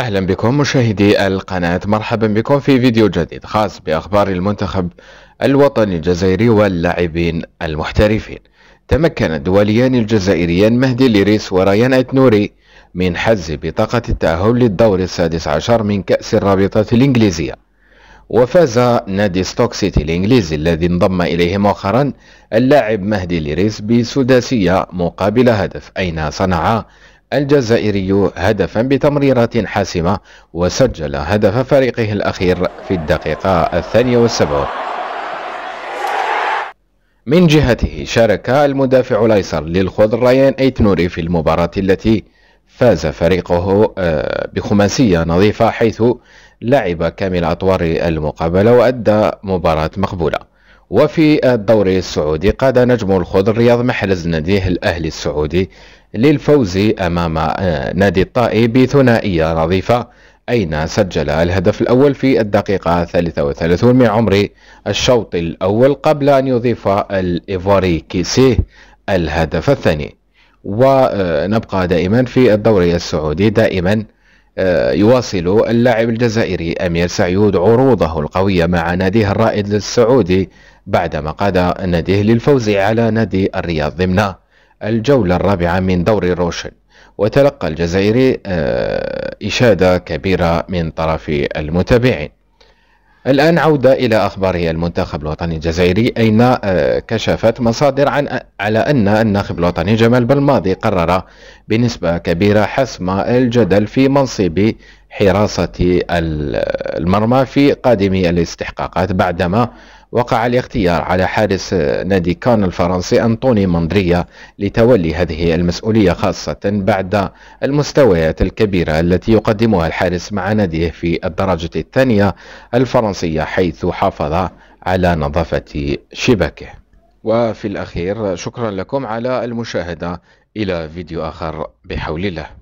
اهلا بكم مشاهدي القناة مرحبا بكم في فيديو جديد خاص باخبار المنتخب الوطني الجزائري واللاعبين المحترفين تمكن الدوليان الجزائريان مهدي ليريس وريان اتنوري من حز بطاقة التأهل للدور السادس عشر من كأس الرابطة الإنجليزية وفاز نادي ستوك سيتي الإنجليزي الذي انضم إليه مؤخرا اللاعب مهدي ليريس بسداسية مقابل هدف أين صنع الجزائري هدفا بتمريرة حاسمة وسجل هدف فريقه الأخير في الدقيقة الثانية والسبعون من جهته شارك المدافع الأيسر للخضر ريان نوري في المباراة التي فاز فريقه آه، بخماسية نظيفة حيث لعب كامل أطوار المقابلة وأدى مباراة مقبولة وفي الدوري السعودي قاد نجم الخضر رياض محرز ناديه الأهلي السعودي للفوز أمام آه، نادي الطائي بثنائية نظيفة أين سجل الهدف الأول في الدقيقة 33 من عمر الشوط الأول قبل أن يضيف الايفوري كيسيه الهدف الثاني ونبقى دائما في الدوري السعودي دائما آه، يواصل اللاعب الجزائري أمير سعيود عروضه القوية مع ناديه الرائد السعودي بعدما قاد ناديه للفوز على نادي الرياض ضمن الجولة الرابعة من دور روشن وتلقى الجزائري آه، إشادة كبيرة من طرف المتابعين الآن عودة إلى أخبار المنتخب الوطني الجزائري أين آه، كشفت مصادر عن على أن الناخب الوطني جمال بالماضي قرر بنسبة كبيرة حسم الجدل في منصب حراسة المرمى في قادمي الاستحقاقات بعدما وقع الاختيار على حارس نادي كان الفرنسي أنطوني مندريا لتولي هذه المسؤولية خاصة بعد المستويات الكبيرة التي يقدمها الحارس مع ناديه في الدرجة الثانية الفرنسية حيث حافظ على نظافة شباكه وفي الأخير شكرا لكم على المشاهدة إلى فيديو آخر بحول الله